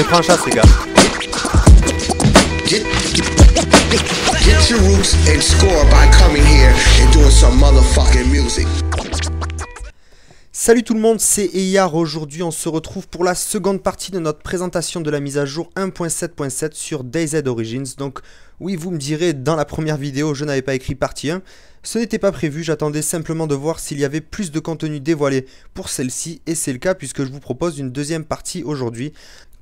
les gars. Salut tout le monde, c'est Eyar. Aujourd'hui, on se retrouve pour la seconde partie de notre présentation de la mise à jour 1.7.7 sur DayZ Origins. Donc, oui, vous me direz, dans la première vidéo, je n'avais pas écrit partie 1. Ce n'était pas prévu, j'attendais simplement de voir s'il y avait plus de contenu dévoilé pour celle-ci, et c'est le cas puisque je vous propose une deuxième partie aujourd'hui.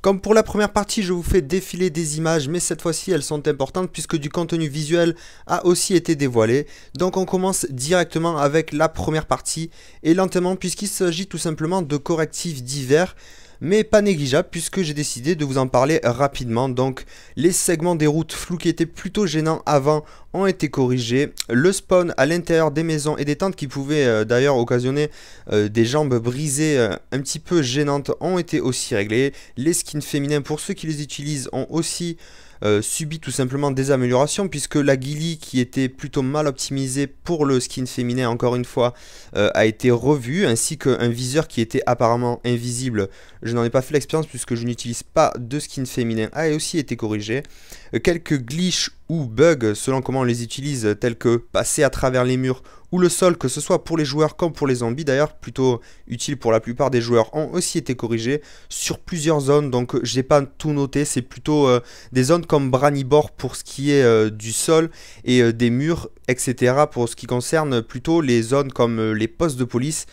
Comme pour la première partie, je vous fais défiler des images, mais cette fois-ci elles sont importantes puisque du contenu visuel a aussi été dévoilé. Donc on commence directement avec la première partie et lentement puisqu'il s'agit tout simplement de correctifs divers mais pas négligeable puisque j'ai décidé de vous en parler rapidement. Donc les segments des routes floues qui étaient plutôt gênants avant ont été corrigés. Le spawn à l'intérieur des maisons et des tentes qui pouvaient euh, d'ailleurs occasionner euh, des jambes brisées euh, un petit peu gênantes ont été aussi réglés. Les skins féminins pour ceux qui les utilisent ont aussi euh, subit tout simplement des améliorations puisque la Guilly qui était plutôt mal optimisée pour le skin féminin encore une fois euh, a été revue ainsi qu'un viseur qui était apparemment invisible. Je n'en ai pas fait l'expérience puisque je n'utilise pas de skin féminin a ah, aussi été corrigé. Euh, quelques glitches ou bugs selon comment on les utilise tels que passer à travers les murs où le sol, que ce soit pour les joueurs comme pour les zombies d'ailleurs, plutôt utile pour la plupart des joueurs, ont aussi été corrigés sur plusieurs zones, donc euh, j'ai pas tout noté, c'est plutôt euh, des zones comme Branibor pour ce qui est euh, du sol et des murs, etc. pour ce qui concerne plutôt les zones comme les postes de police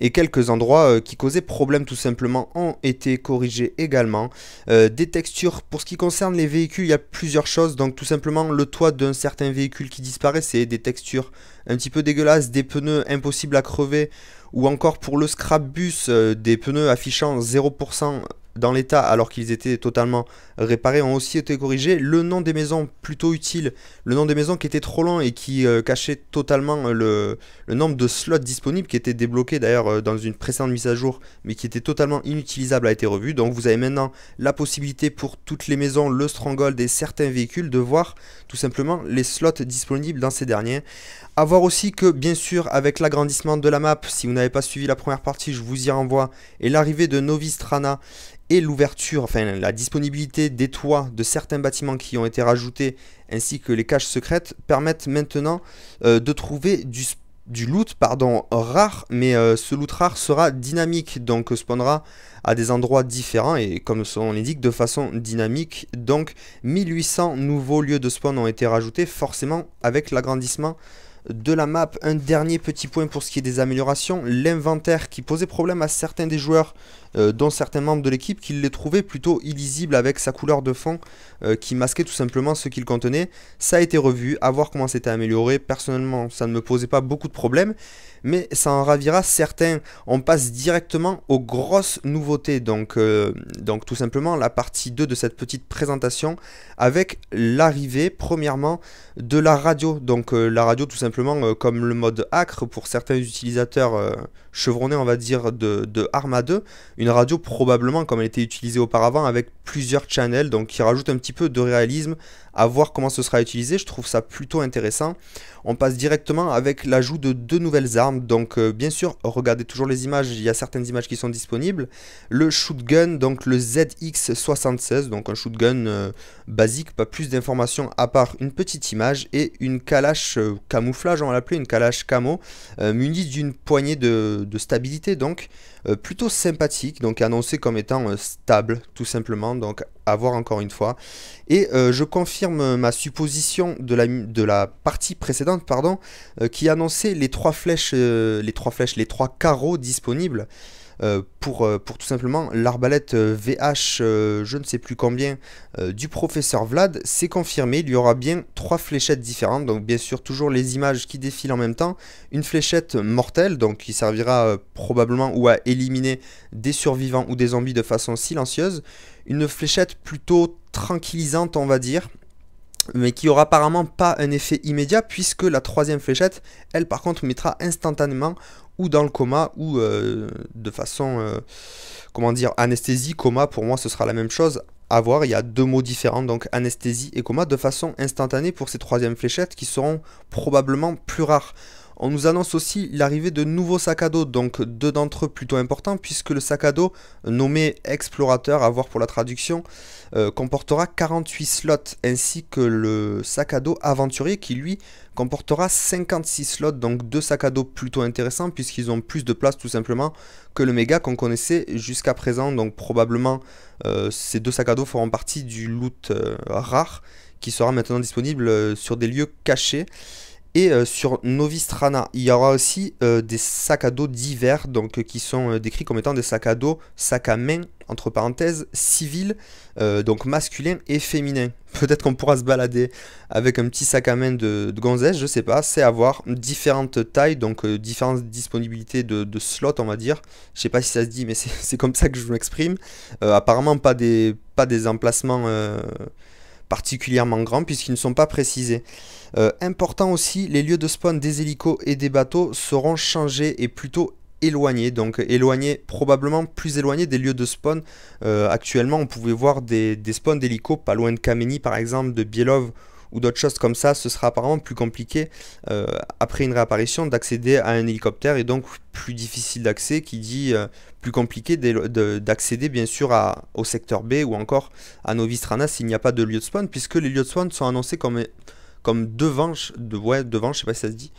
et quelques endroits euh, qui causaient problème tout simplement ont été corrigés également. Euh, des textures, pour ce qui concerne les véhicules, il y a plusieurs choses, donc tout simplement le toit d'un certain véhicule qui disparaît, c'est des textures un petit peu dégueulasses, des pneus impossibles à crever, ou encore pour le scrap bus, euh, des pneus affichant 0% dans l'état alors qu'ils étaient totalement réparés ont aussi été corrigés. Le nom des maisons plutôt utile, le nom des maisons qui était trop long et qui euh, cachait totalement euh, le, nombre de slots disponibles qui étaient débloqués d'ailleurs euh, dans une précédente mise à jour mais qui était totalement inutilisable a été revu. Donc vous avez maintenant la possibilité pour toutes les maisons, le stronghold et certains véhicules de voir tout simplement les slots disponibles dans ces derniers. A voir aussi que, bien sûr, avec l'agrandissement de la map, si vous n'avez pas suivi la première partie, je vous y renvoie, et l'arrivée de Novistrana et l'ouverture, enfin la disponibilité des toits de certains bâtiments qui ont été rajoutés, ainsi que les caches secrètes, permettent maintenant euh, de trouver du loot pardon rare mais euh, ce loot rare sera dynamique donc spawnera à des endroits différents et comme on l'indique de façon dynamique donc 1800 nouveaux lieux de spawn ont été rajoutés forcément avec l'agrandissement de la map. Un dernier petit point pour ce qui est des améliorations, l'inventaire qui posait problème à certains des joueurs, euh, dont certains membres de l'équipe, qui les trouvaient plutôt illisibles avec sa couleur de fond euh, qui masquait tout simplement ce qu'il contenait. Ça a été revu, à voir comment c'était amélioré. Personnellement, ça ne me posait pas beaucoup de problèmes mais ça en ravira certains. On passe directement aux grosses nouveautés, donc, euh, donc tout simplement la partie 2 de cette petite présentation avec l'arrivée premièrement de la radio. Donc euh, la radio tout simplement euh, comme le mode acre pour certains utilisateurs chevronnés on va dire de, de Arma 2, une radio probablement comme elle était utilisée auparavant avec plusieurs channels, donc qui rajoute un petit peu de réalisme à voir comment ce sera utilisé. Je trouve ça plutôt intéressant. On passe directement avec l'ajout de deux nouvelles armes. Donc euh, bien sûr, regardez toujours les images, il y a certaines images qui sont disponibles. Le shootgun, donc le ZX76, donc un shootgun euh, basique, pas plus d'informations à part une petite image et une calache euh, camouflage, on va l'appeler une calache camo, munie d'une poignée de, de, stabilité, donc plutôt sympathique, donc annoncé comme étant stable tout simplement, donc à voir encore une fois. Et je confirme confirme ma supposition de la, de la partie précédente pardon, euh, qui annonçait les trois flèches, euh, les trois flèches, les trois carreaux disponibles euh, pour, pour tout simplement l'arbalète VH je ne sais plus combien du professeur Vlad. C'est confirmé, il y aura bien trois fléchettes différentes, donc bien sûr toujours les images qui défilent en même temps. Une fléchette mortelle, donc qui servira probablement ou à éliminer des survivants ou des zombies de façon silencieuse. Une fléchette plutôt tranquillisante, on va dire, mais qui aura apparemment pas un effet immédiat puisque la troisième fléchette, elle par contre mettra instantanément ou dans le coma ou euh, de façon, euh, comment dire, anesthésie, coma, pour moi ce sera la même chose à voir, il y a deux mots différents, donc anesthésie et coma, de façon instantanée pour ces troisièmes fléchettes qui seront probablement plus rares. On nous annonce aussi l'arrivée de nouveaux sacs à dos, donc deux d'entre eux plutôt importants, puisque le sac à dos nommé Explorateur, à voir pour la traduction, euh, comportera 48 slots, ainsi que le sac à dos Aventurier, qui lui comportera 56 slots, donc deux sacs à dos plutôt intéressants, puisqu'ils ont plus de place tout simplement que le méga qu'on connaissait jusqu'à présent, donc probablement euh, ces deux sacs à dos feront partie du loot euh, rare qui sera maintenant disponible sur des lieux cachés. Et euh, sur Novistrana, il y aura aussi euh, des sacs à dos divers, donc euh, qui sont décrits comme étant des sacs à dos, sacs à main, entre parenthèses, civils, donc masculins et féminins. Peut-être qu'on pourra se balader avec un petit sac à main de, de gonzesse, je sais pas. C'est avoir différentes tailles, donc différentes disponibilités de, slots, on va dire. Je sais pas si ça se dit, mais c'est comme ça que je m'exprime. apparemment, pas des, pas des emplacements particulièrement grands puisqu'ils ne sont pas précisés. Euh, important aussi, les lieux de spawn des hélicos et des bateaux seront changés et plutôt éloignés, donc éloignés, probablement plus éloignés des lieux de spawn. Euh, actuellement, on pouvait voir des, des spawns d'hélicos pas loin de Kameni par exemple, de Bielov ou d'autres choses comme ça, ce sera apparemment plus compliqué euh, après une réapparition d'accéder à un hélicoptère et donc plus difficile d'accès, qui dit euh, plus compliqué d'accéder bien sûr à, au secteur B ou encore à Novistrana s'il n'y a pas de lieu de spawn, puisque les lieux de spawn sont annoncés comme, comme devant, de, ouais, devant, je sais pas si ça se dit,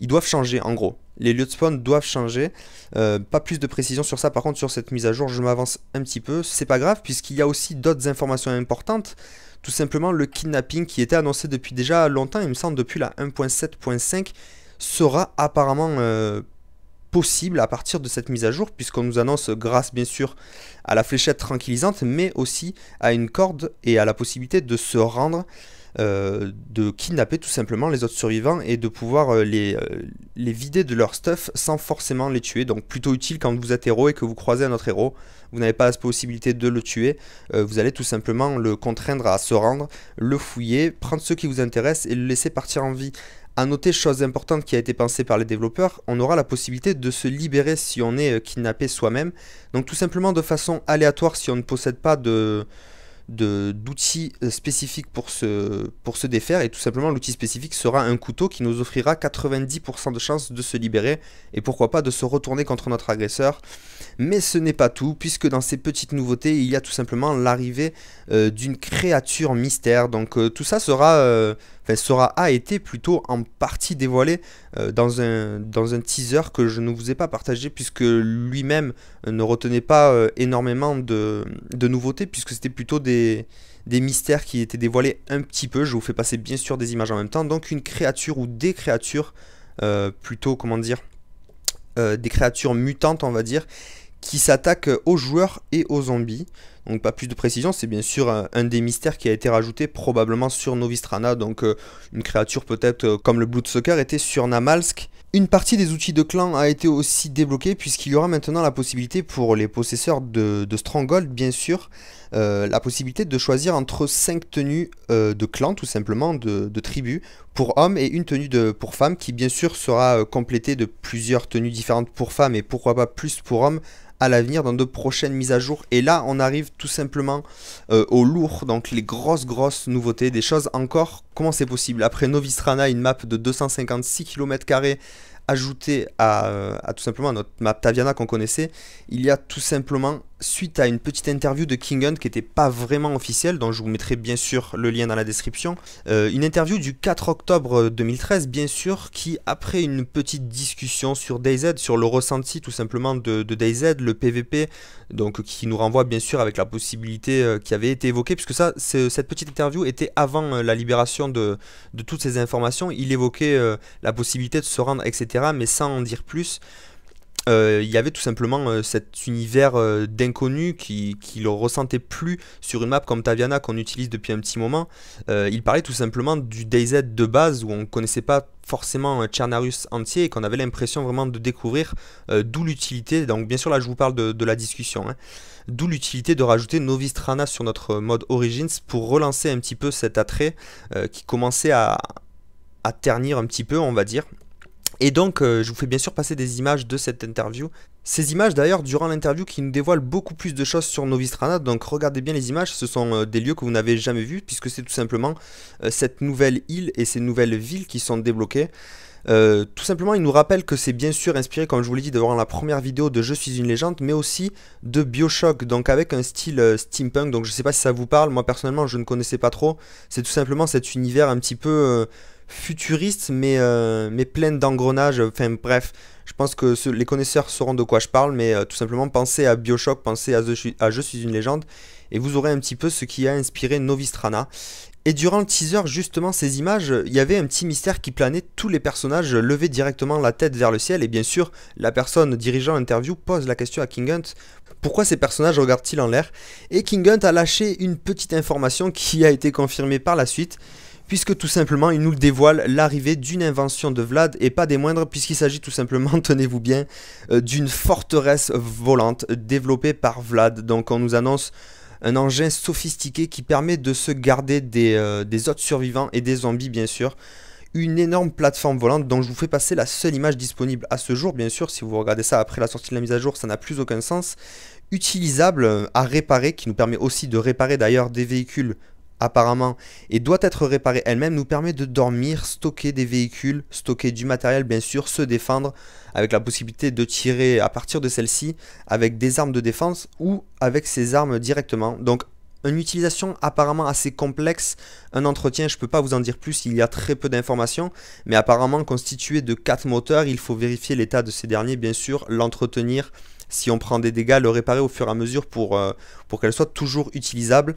ils doivent changer en gros. Les lieux de spawn doivent changer. Euh, pas plus de précision sur ça. Par contre, sur cette mise à jour, je m'avance un petit peu. C'est pas grave, puisqu'il y a aussi d'autres informations importantes tout simplement le kidnapping qui était annoncé depuis déjà longtemps, il me semble depuis la 1.7.5, sera apparemment euh, possible à partir de cette mise à jour, puisqu'on nous annonce grâce bien sûr à la fléchette tranquillisante, mais aussi à une corde et à la possibilité de se rendre euh, de kidnapper tout simplement les autres survivants et de pouvoir euh, les, euh, les vider de leur stuff sans forcément les tuer. Donc plutôt utile quand vous êtes héros et que vous croisez un autre héros, vous n'avez pas la possibilité de le tuer, vous allez tout simplement le contraindre à se rendre, le fouiller, prendre ce qui vous intéressent et le laisser partir en vie. À noter, chose importante qui a été pensée par les développeurs, on aura la possibilité de se libérer si on est kidnappé soi-même. Donc tout simplement de façon aléatoire si on ne possède pas de, d'outils euh, spécifiques pour se, pour se défaire. Et tout simplement, l'outil spécifique sera un couteau qui nous offrira 90% de chances de se libérer et pourquoi pas de se retourner contre notre agresseur. Mais ce n'est pas tout, puisque dans ces petites nouveautés, il y a tout simplement l'arrivée euh, d'une créature mystère. Donc euh, tout ça sera enfin, sera a été plutôt en partie dévoilé euh, dans, un, dans un teaser que je ne vous ai pas partagé puisque lui-même euh, ne retenait pas euh, énormément de, nouveautés puisque c'était plutôt des, mystères qui étaient dévoilés un petit peu. Je vous fais passer bien sûr des images en même temps. Donc une créature ou des créatures, plutôt comment dire, des créatures mutantes on va dire, qui s'attaquent aux joueurs et aux zombies. Donc pas plus de précision, c'est bien sûr un, des mystères qui a été rajouté probablement sur Novistrana, donc euh, une créature peut-être euh, comme le Bloodsucker était sur Namalsk. Une partie des outils de clan a été aussi débloquée puisqu'il y aura maintenant la possibilité pour les possesseurs de, Stronghold bien sûr, euh, la possibilité de choisir entre 5 tenues de clan tout simplement, de, de tribu pour hommes et une tenue de, pour femmes qui bien sûr sera complétée de plusieurs tenues différentes pour femmes et pourquoi pas plus pour hommes à l'avenir dans de prochaines mises à jour. Et là, on arrive tout simplement euh, au lourd, donc les grosses, grosses nouveautés, des choses encore, comment c'est possible Après Novistrana, une map de 256 km ajoutée à, euh, à, tout simplement notre map Taviana qu'on connaissait, il y a tout simplement suite à une petite interview de King qui n'était pas vraiment officielle, dont je vous mettrai bien sûr le lien dans la description. Euh, une interview du 4 octobre 2013, euh, bien sûr, qui, après une petite discussion sur DayZ, sur le ressenti tout simplement de, DayZ, le PVP, donc qui nous renvoie bien sûr avec la possibilité euh, qui avait été évoquée, puisque ça, cette petite interview était avant la libération de, de, toutes ces informations. Il évoquait la possibilité de se rendre, etc., mais sans en dire plus. Euh, il y avait tout simplement euh, cet univers euh, d'inconnu qui, qui le ressentait plus sur une map comme Taviana qu'on utilise depuis un petit moment. il parlait tout simplement du DayZ de base où on ne connaissait pas forcément Tchernarus entier et qu'on avait l'impression vraiment de découvrir d'où l'utilité, donc bien sûr là je vous parle de, la discussion, hein. d'où l'utilité de rajouter Novistrana sur notre mode Origins pour relancer un petit peu cet attrait qui commençait à ternir un petit peu on va dire et donc, euh, je vous fais bien sûr passer des images de cette interview. Ces images d'ailleurs, durant l'interview, qui nous dévoilent beaucoup plus de choses sur Novistrana, donc regardez bien les images, ce sont euh, des lieux que vous n'avez jamais vus, puisque c'est tout simplement euh, cette nouvelle île et ces nouvelles villes qui sont débloquées. tout simplement, il nous rappelle que c'est bien sûr inspiré, comme je vous l'ai dit devant la première vidéo de Je suis une légende, mais aussi de Bioshock, donc avec un style steampunk. Donc je ne sais pas si ça vous parle, moi personnellement je ne connaissais pas trop. C'est tout simplement cet univers un petit peu futuriste, mais, euh, mais pleine d'engrenages. Enfin bref, je pense que les connaisseurs sauront de quoi je parle, mais euh, tout simplement pensez à Bioshock, pensez à, à Je suis une légende, et vous aurez un petit peu ce qui a inspiré Novistrana. Et durant le teaser, justement, ces images, il y avait un petit mystère qui planait. Tous les personnages levaient directement la tête vers le ciel. Et bien sûr, la personne dirigeant l'interview pose la question à King Hunt pourquoi ces personnages regardent-ils en l'air Et King Hunt a lâché une petite information qui a été confirmée par la suite puisque tout simplement il nous dévoile l'arrivée d'une invention de Vlad et pas des moindres puisqu'il s'agit tout simplement, tenez-vous bien, euh, d'une forteresse volante développée par Vlad. Donc on nous annonce un engin sophistiqué qui permet de se garder des, euh, des autres survivants et des zombies bien sûr. Une énorme plateforme volante dont je vous fais passer la seule image disponible à ce jour, bien sûr, si vous regardez ça après la sortie de la mise à jour, ça n'a plus aucun sens utilisable à réparer, qui nous permet aussi de réparer d'ailleurs des véhicules apparemment, et doit être réparée elle-même, nous permet de dormir, stocker des véhicules, stocker du matériel bien sûr, se défendre, avec la possibilité de tirer à partir de celle-ci avec des armes de défense ou avec ses armes directement. Donc une utilisation apparemment assez complexe, un entretien, je ne peux pas vous en dire plus, il y a très peu d'informations, mais apparemment constitué de 4 moteurs, il faut vérifier l'état de ces derniers bien sûr, l'entretenir, si on prend des dégâts, le réparer au fur et à mesure pour, euh, pour qu'elle soit toujours utilisable.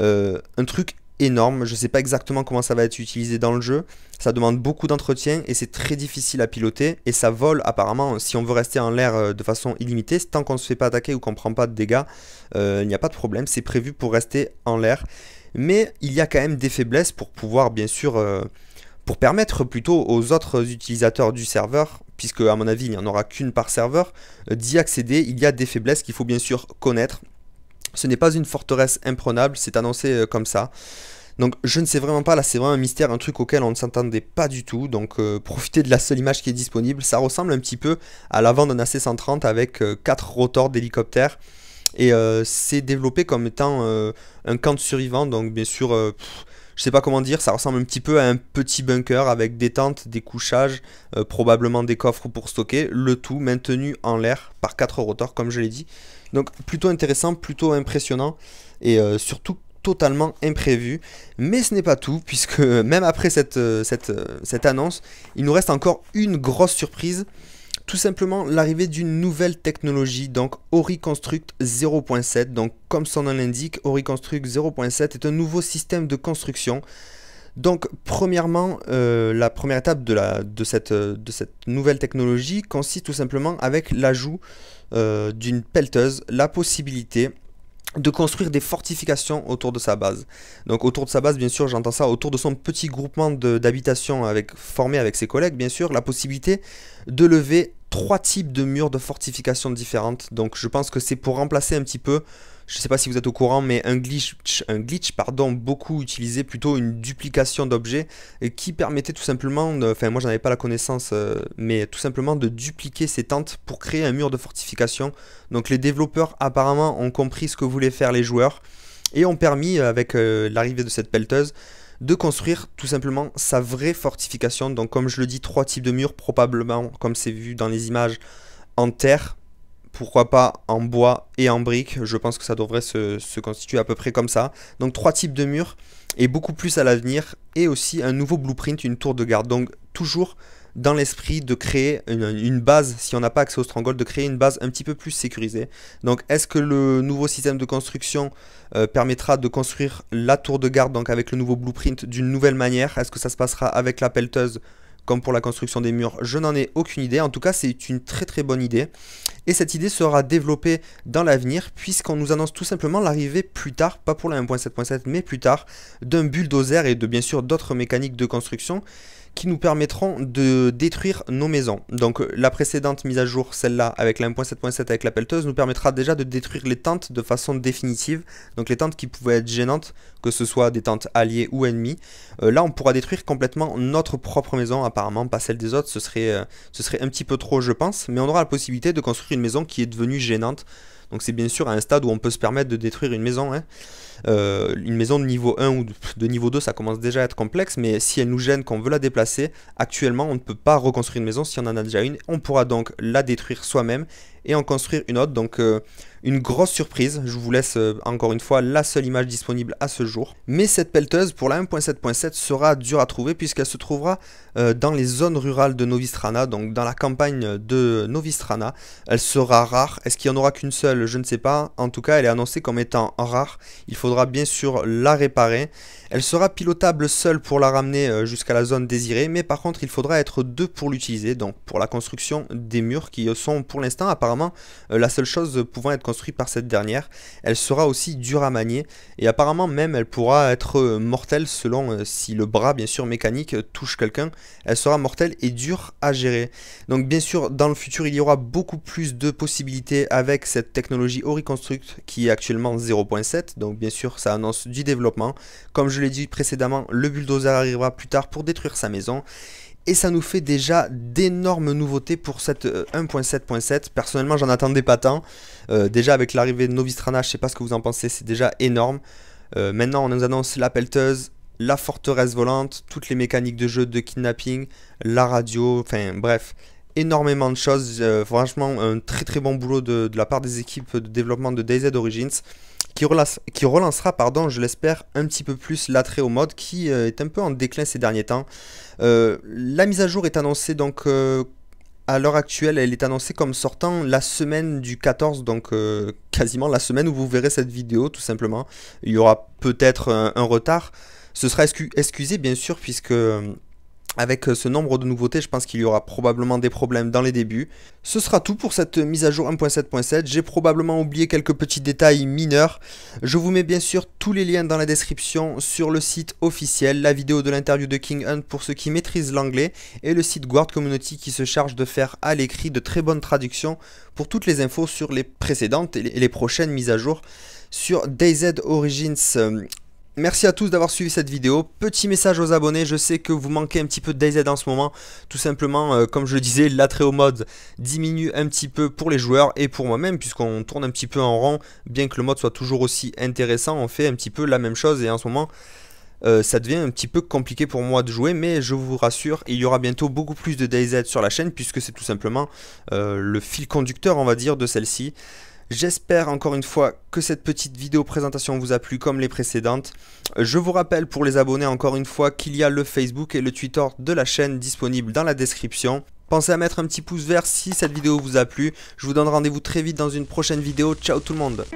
Euh, un truc énorme, je ne sais pas exactement comment ça va être utilisé dans le jeu, ça demande beaucoup d'entretien et c'est très difficile à piloter et ça vole apparemment, si on veut rester en l'air euh, de façon illimitée, tant qu'on ne se fait pas attaquer ou qu'on ne prend pas de dégâts, il n'y a pas de problème, c'est prévu pour rester en l'air. Mais il y a quand même des faiblesses pour pouvoir bien sûr, pour permettre plutôt aux autres utilisateurs du serveur puisque à mon avis il n'y en aura qu'une par serveur, euh, d'y accéder, il y a des faiblesses qu'il faut bien sûr connaître. Ce n'est pas une forteresse imprenable, c'est annoncé euh, comme ça. Donc je ne sais vraiment pas, là c'est vraiment un mystère, un truc auquel on ne s'entendait pas du tout. Donc euh, profitez de la seule image qui est disponible. Ça ressemble un petit peu à l'avant d'un AC-130 avec quatre 4 rotors d'hélicoptère. Et c'est développé comme étant un camp de survivants. Donc bien sûr, je sais pas comment dire, ça ressemble un petit peu à un petit bunker avec des tentes, des couchages, euh, probablement des coffres pour stocker, le tout maintenu en l'air par quatre rotors comme je l'ai dit. Donc plutôt intéressant, plutôt impressionnant et euh, surtout totalement imprévu. Mais ce n'est pas tout, puisque même après cette, euh, cette, cette annonce, il nous reste encore une grosse surprise tout simplement l'arrivée d'une nouvelle technologie, donc Ori Construct 0.7. Donc comme son nom l'indique, Ori Construct 0.7 est un nouveau système de construction. Donc premièrement, euh, la première étape de, la, de, cette, euh, de, cette, nouvelle technologie consiste tout simplement avec l'ajout euh, d'une pelleteuse, la possibilité de construire des fortifications autour de sa base. Donc autour de sa base, bien sûr, j'entends ça, autour de son petit groupement d'habitations avec, formé avec ses collègues, bien sûr, la possibilité de lever trois types de murs de fortification différentes. Donc je pense que c'est pour remplacer un petit peu, je ne sais pas si vous êtes au courant, mais un glitch, un glitch pardon, beaucoup utilisé, plutôt une duplication d'objets, qui permettait tout simplement, enfin moi j'en avais pas la connaissance, euh, mais tout simplement de dupliquer ces tentes pour créer un mur de fortification. Donc les développeurs apparemment ont compris ce que voulaient faire les joueurs et ont permis, euh, avec euh, l'arrivée de cette pelleteuse, de construire tout simplement sa vraie fortification. Donc comme je le dis, trois types de murs, probablement comme c'est vu dans les images, en terre, pourquoi pas en bois et en briques. Je pense que ça devrait se, constituer à peu près comme ça. Donc trois types de murs et beaucoup plus à l'avenir et aussi un nouveau blueprint, une tour de garde. Donc toujours dans l'esprit de créer une, base, si on n'a pas accès au Stronghold, de créer une base un petit peu plus sécurisée. Donc est-ce que le nouveau système de construction euh, permettra de construire la tour de garde, donc avec le nouveau blueprint, d'une nouvelle manière Est-ce que ça se passera avec la pelleteuse comme pour la construction des murs, je n'en ai aucune idée. En tout cas, c'est une très très bonne idée. Et cette idée sera développée dans l'avenir, puisqu'on nous annonce tout simplement l'arrivée plus tard, pas pour la 1.7.7, mais plus tard, d'un bulldozer et de bien sûr d'autres mécaniques de construction qui nous permettront de détruire nos maisons. Donc euh, la précédente mise à jour, celle-là avec la 1.7.7 avec la pelleteuse, nous permettra déjà de détruire les tentes de façon définitive. Donc les tentes qui pouvaient être gênantes, que ce soit des tentes alliées ou ennemies. Euh, là, on pourra détruire complètement notre propre maison, apparemment, pas celle des autres. Ce serait, euh, ce serait un petit peu trop, je pense. Mais on aura la possibilité de construire une maison qui est devenue gênante. Donc c'est bien sûr à un stade où on peut se permettre de détruire une maison. Hein. Euh, une maison de niveau 1 ou de, de niveau 2, ça commence déjà à être complexe, mais si elle nous gêne, qu'on veut la déplacer, actuellement on ne peut pas reconstruire une maison si on en a déjà une. On pourra donc la détruire soi-même et en construire une autre. Donc euh, une grosse surprise, je vous laisse euh, encore une fois la seule image disponible à ce jour. Mais cette pelleteuse pour la 1.7.7 sera dure à trouver puisqu'elle se trouvera euh, dans les zones rurales de Novistrana, donc dans la campagne de Novistrana. Elle sera rare, est-ce qu'il n'y en aura qu'une seule Je ne sais pas. En tout cas, elle est annoncée comme étant rare. Il faudra bien sûr la réparer. Elle sera pilotable seule pour la ramener jusqu'à la zone désirée, mais par contre il faudra être deux pour l'utiliser, donc pour la construction des murs qui sont pour l'instant apparemment apparemment euh, la seule chose pouvant être construite par cette dernière. Elle sera aussi dure à manier et apparemment même elle pourra être euh, mortelle selon euh, si le bras bien sûr mécanique touche quelqu'un. Elle sera mortelle et dure à gérer. Donc bien sûr dans le futur il y aura beaucoup plus de possibilités avec cette technologie Oriconstruct qui est actuellement 0.7. Donc bien sûr ça annonce du développement. Comme je l'ai dit précédemment le bulldozer arrivera plus tard pour détruire sa maison et ça nous fait déjà d'énormes nouveautés pour cette 1.7.7. Euh, Personnellement, j'en attendais pas tant. Euh, déjà avec l'arrivée de Novistrana, je sais pas ce que vous en pensez, c'est déjà énorme. Euh, maintenant, on nous annonce la pelleteuse, la forteresse volante, toutes les mécaniques de jeu de kidnapping, la radio, enfin bref, énormément de choses. franchement, un très très bon boulot de, de, la part des équipes de développement de DayZ Origins qui, relance, qui relancera, pardon, je l'espère, un petit peu plus l'attrait au mode qui euh, est un peu en déclin ces derniers temps. Euh, la mise à jour est annoncée donc euh, à l'heure actuelle, elle est annoncée comme sortant la semaine du 14, donc quasiment la semaine où vous verrez cette vidéo, tout simplement. Il y aura peut-être un, retard. Ce sera excusé, bien sûr, puisque avec euh, ce nombre de nouveautés, je pense qu'il y aura probablement des problèmes dans les débuts. Ce sera tout pour cette euh, mise à jour 1.7.7. J'ai probablement oublié quelques petits détails mineurs. Je vous mets bien sûr tous les liens dans la description sur le site officiel, la vidéo de l'interview de King Hunt pour ceux qui maîtrisent l'anglais et le site Guard Community qui se charge de faire à l'écrit de très bonnes traductions pour toutes les infos sur les précédentes et les prochaines mises à jour sur DayZ Origins Merci à tous d'avoir suivi cette vidéo. Petit message aux abonnés, je sais que vous manquez un petit peu de DayZ en ce moment. Tout simplement, euh, comme je le disais, l'attrait au mode diminue un petit peu pour les joueurs et pour moi-même, puisqu'on tourne un petit peu en rond. Bien que le mode soit toujours aussi intéressant, on fait un petit peu la même chose et en ce moment... Euh, ça devient un petit peu compliqué pour moi de jouer, mais je vous rassure, il y aura bientôt beaucoup plus de DayZ sur la chaîne, puisque c'est tout simplement euh, le fil conducteur, on va dire, de celle-ci. J'espère encore une fois que cette petite vidéo présentation vous a plu comme les précédentes. Je vous rappelle pour les abonnés encore une fois qu'il y a le Facebook et le Twitter de la chaîne disponibles dans la description. Pensez à mettre un petit pouce vert si cette vidéo vous a plu. Je vous donne rendez-vous très vite dans une prochaine vidéo. Ciao tout le monde